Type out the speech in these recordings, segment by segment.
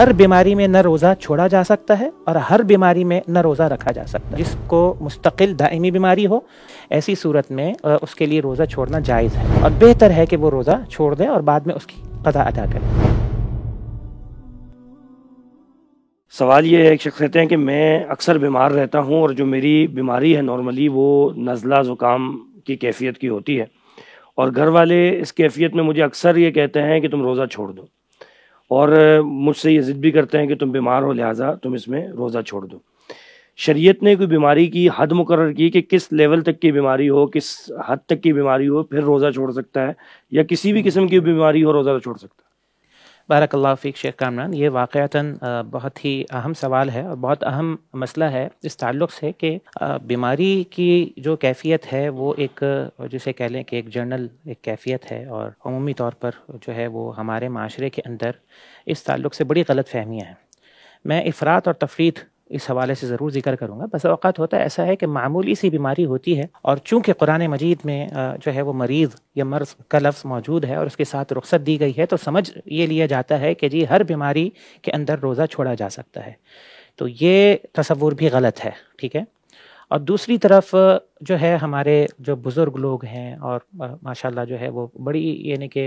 हर बीमारी में न रोज़ा छोड़ा जा सकता है और हर बीमारी में न रोज़ा रखा जा सकता है जिसको मुस्तकिल दायमी बीमारी हो ऐसी सूरत में उसके लिए रोज़ा छोड़ना जायज़ है और बेहतर है कि वो रोज़ा छोड़ दे और बाद में उसकी कदा अदा करें सवाल ये है एक शख्स कहते हैं कि मैं अक्सर बीमार रहता हूँ और जो मेरी बीमारी है नॉर्मली वो नज़ला ज़ुकाम की कैफियत की होती है और घर वाले इस कैफियत में मुझे अक्सर ये कहते हैं कि तुम रोज़ा छोड़ दो और मुझसे ये ज़िद भी करते हैं कि तुम बीमार हो लिहाजा तुम इसमें रोज़ा छोड़ दो शरीयत ने कोई बीमारी की हद मुकर की कि किस लेवल तक की बीमारी हो किस हद तक की बीमारी हो फिर रोज़ा छोड़ सकता है या किसी भी किस्म की बीमारी हो रोज़ा तो छोड़ सकता है बारकल्लाफी शेख कामरान ये वाक़ता बहुत ही अहम सवाल है और बहुत अहम मसला है इस ताल्लुक से कि बीमारी की जो कैफियत है वो एक जिसे कह लें कि एक जर्नल एक कैफियत है और अमूमी तौर पर जो है वो हमारे माशरे के अंदर इस ताल्लुक से बड़ी गलत फहमियाँ हैं मैं अफरात और तफरीत इस हवाले से ज़रूर जिक्र करूँगा बस अवत होता ऐसा है कि मामूली सी बीमारी होती है और चूँकि कुरान मजीद में जो है वो मरीज़ या मर्ज का लफ्ज़ मौजूद है और उसके साथ रुख्सत दी गई है तो समझ ये लिया जाता है कि जी हर बीमारी के अंदर रोज़ा छोड़ा जा सकता है तो ये तस्वूर भी गलत है ठीक है और दूसरी तरफ जो है हमारे जो बुज़ुर्ग लोग हैं और माशाल्लाह जो है वो बड़ी यानी कि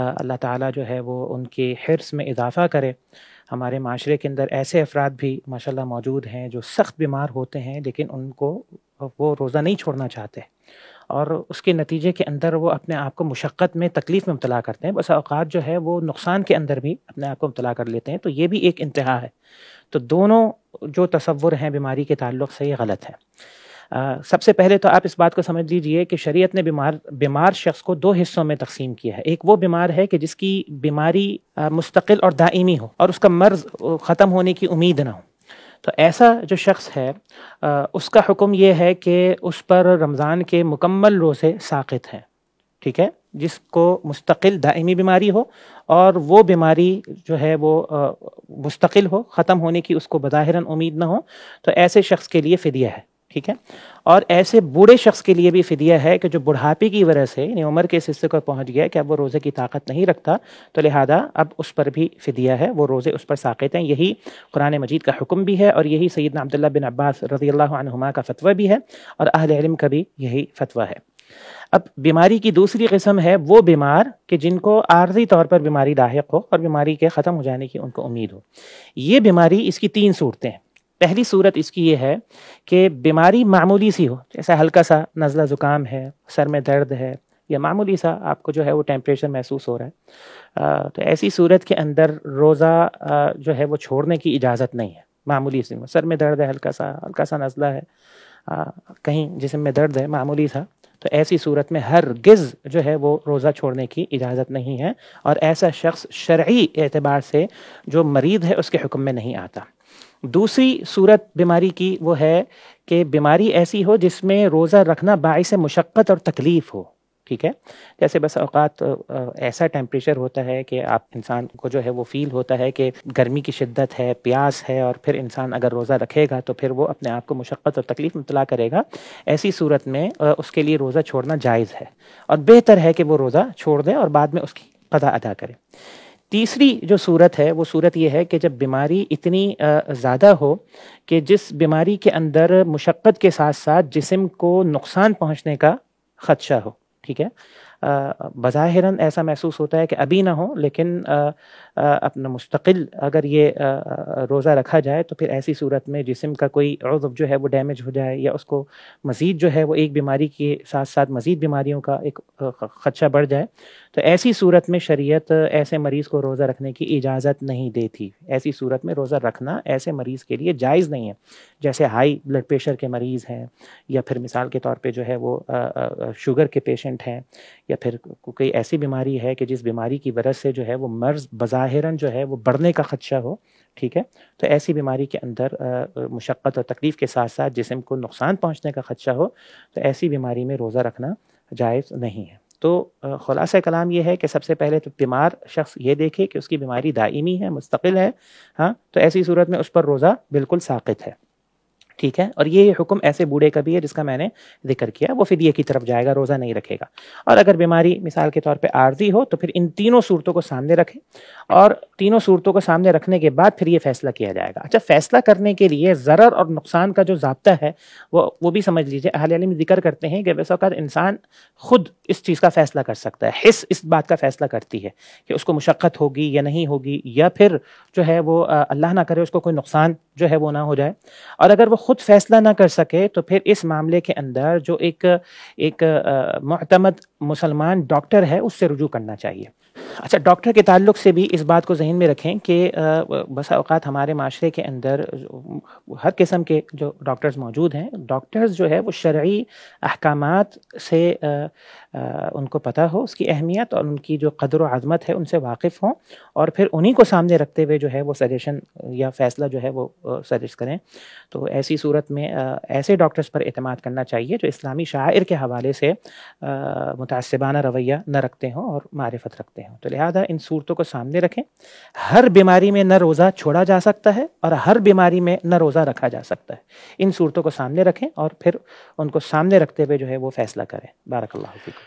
अल्लाह ताला जो है वो उनके हिरस में इजाफ़ा करे हमारे माशरे के अंदर ऐसे अफराद भी माशाल्लाह मौजूद हैं जो सख्त बीमार होते हैं लेकिन उनको वो रोज़ा नहीं छोड़ना चाहते और उसके नतीजे के अंदर वो अपने आप को मशक्क़त में तकलीफ़ में मुबला करते हैं बस अवकात जो है वो नुकसान के अंदर भी अपने आप को मुबला कर लेते हैं तो ये भी एक इंतहा है तो दोनों जो तस्वुर हैं बीमारी के ताल्लुक से ये गलत है सबसे पहले तो आप इस बात को समझ लीजिए कि शरीयत ने बीमार बीमार शख्स को दो हिस्सों में तकसीम किया है एक वो बीमार है कि जिसकी बीमारी मुस्तकिल और दायमी हो और उसका मर्ज ख़त्म होने की उम्मीद ना हो तो ऐसा जो शख्स है आ, उसका हुक्म यह है कि उस पर रमज़ान के मुकम्मल रोज़े साकित हैं ठीक है जिसको मुस्तकिल दायमी बीमारी हो और वो बीमारी जो है वो मुस्तकिल हो ख़त्म होने की उसको बज़ाहरन उम्मीद ना हो तो ऐसे शख्स के लिए फ़िदिया है ठीक है और ऐसे बूढ़े शख्स के लिए भी फ़िदिया है कि जो बुढ़ापे की वजह से यानी उम्र के इस हिस्से पर पहुंच गया कि अब वो रोज़े की ताकत नहीं रखता तो लिहाजा अब उस पर भी फ़िदिया है वो रोज़े उस पर साकित हैं यही कुरान मजीद का हुक्म भी है और यही सैदना अब्दुल्ला बिन अब्बास रज़ी अल्लाह का फतवा भी है और अहल इलम का भी यही फतवा है अब बीमारी की दूसरी किस्म है वो बीमार कि जिनको आर्जी तौर पर बीमारी लाक हो और बीमारी के ख़त्म हो जाने की उनको उम्मीद हो ये बीमारी इसकी तीन सूरतें हैं पहली सूरत इसकी ये है कि बीमारी मामूली सी हो जैसा हल्का सा नज़ला ज़ुकाम है सर में दर्द है या मामूली सा आपको जो है वो टेम्परेचर महसूस हो रहा है आ, तो ऐसी सूरत के अंदर रोज़ा जो है वो छोड़ने की इजाज़त नहीं है मामूली सी सर में दर्द है हल्का सा हल्का सा नज़ला है आ, कहीं जिसम में दर्द है मामूली सा तो ऐसी सूरत में हर गज़ जो है वो रोज़ा छोड़ने की इजाज़त नहीं है और ऐसा शख्स शर्य एतबार से जो मरीज़ है उसके हुक्म में नहीं आता दूसरी सूरत बीमारी की वो है कि बीमारी ऐसी हो जिसमें रोज़ा रखना बायस मुशक्क़त और तकलीफ़ हो ठीक है जैसे बस अवकात ऐसा टेम्परेचर होता है कि आप इंसान को जो है वो फील होता है कि गर्मी की शिद्दत है प्यास है और फिर इंसान अगर रोज़ा रखेगा तो फिर वो अपने आप को मुशक्क़त और तकलीफ़ मुतला करेगा ऐसी सूरत में उसके लिए रोज़ा छोड़ना जायज़ है और बेहतर है कि वो रोज़ा छोड़ दें और बाद में उसकी कदा अदा करें तीसरी जो सूरत है वो सूरत ये है कि जब बीमारी इतनी ज़्यादा हो कि जिस बीमारी के अंदर मुशक्क़त के साथ साथ जिसम को नुकसान पहुँचने का ख़दशा हो ठीक है बज़ाहिरन ऐसा महसूस होता है कि अभी ना हो लेकिन अपना मुस्तकिल अगर ये रोज़ा रखा जाए तो फिर ऐसी सूरत में जिसम का कोई अज़ब जो है वो डैमेज हो जाए या उसको मज़ीद जो है वो एक बीमारी के साथ साथ मज़ीद बीमारियों का एक ख़दशा बढ़ जाए तो ऐसी सूरत में शरीयत ऐसे मरीज़ को रोज़ा रखने की इजाज़त नहीं देती ऐसी सूरत में रोज़ा रखना ऐसे मरीज़ के लिए जायज़ नहीं है जैसे हाई ब्लड प्रेशर के मरीज़ हैं या फिर मिसाल के तौर पर जो है वो शुगर के पेशेंट हैं या फिर कोई ऐसी बीमारी है कि जिस बीमारी की वजह से जो है वो मर्ज बज़ाहिरन जो है वो बढ़ने का खदशा हो ठीक है तो ऐसी बीमारी के अंदर मुशक्क़त और तकलीफ़ के साथ साथ जिसम को नुकसान पहुँचने का खदशा हो तो ऐसी बीमारी में रोज़ा रखना जायज़ नहीं है तो ख़ुलास कलाम यह है कि सबसे पहले तो बीमार शख्स ये देखे कि उसकी बीमारी दायमी है मुस्तकिल है हाँ तो ऐसी सूरत में उस पर रोज़ा बिल्कुल साकित है ठीक है और ये हुक्म ऐसे बूढ़े का भी है जिसका मैंने जिक्र किया वो ये की तरफ जाएगा रोज़ा नहीं रखेगा और अगर बीमारी मिसाल के तौर पर आर्जी हो तो फिर इन तीनों सूरतों को सामने रखें और तीनों सूरतों को सामने रखने के बाद फिर ये फैसला किया जाएगा अच्छा फैसला करने के लिए ज़रर और नुकसान का जो जबता है वो वो भी समझ लीजिए अहल में जिक्र करते हैं कि वैसा इंसान खुद इस चीज़ का फैसला कर सकता है हिस इस बात का फैसला करती है कि उसको मुशक्क़त होगी या नहीं होगी या फिर जो है वो अल्लाह ना करे उसको कोई नुकसान जो है वो ना हो जाए और अगर वो खुद फैसला ना कर सके तो फिर इस मामले के अंदर जो एक एक मतमद मुसलमान डॉक्टर है उससे रुजू करना चाहिए अच्छा डॉक्टर के ताल्लुक से भी इस बात को जहन में रखें कि बस अवकात हमारे माशरे के अंदर हर किस्म के जो डॉक्टर्स मौजूद हैं डॉक्टर्स जो है वो शर्य अहकाम से उनको पता हो उसकी अहमियत और उनकी जो कदर आज़मत है उनसे वाकिफ़ हों और फिर उन्हीं को सामने रखते हुए जो है वो सजेशन या फ़ैसला जो है वो सजेस्ट करें तो ऐसी सूरत में ऐसे डॉक्टर्स पर अतम करना चाहिए जो इस्लामी शायर के हवाले से मुतासबाना रवैया न रखते हों और मारफत रखते हों तो लिहाजा इन सूरतों को सामने रखें हर बीमारी में न रोज़ा छोड़ा जा सकता है और हर बीमारी में न रोज़ा रखा जा सकता है इन सूरतों को सामने रखें और फिर उनको सामने रखते हुए जो है वो फ़ैसला करें बारक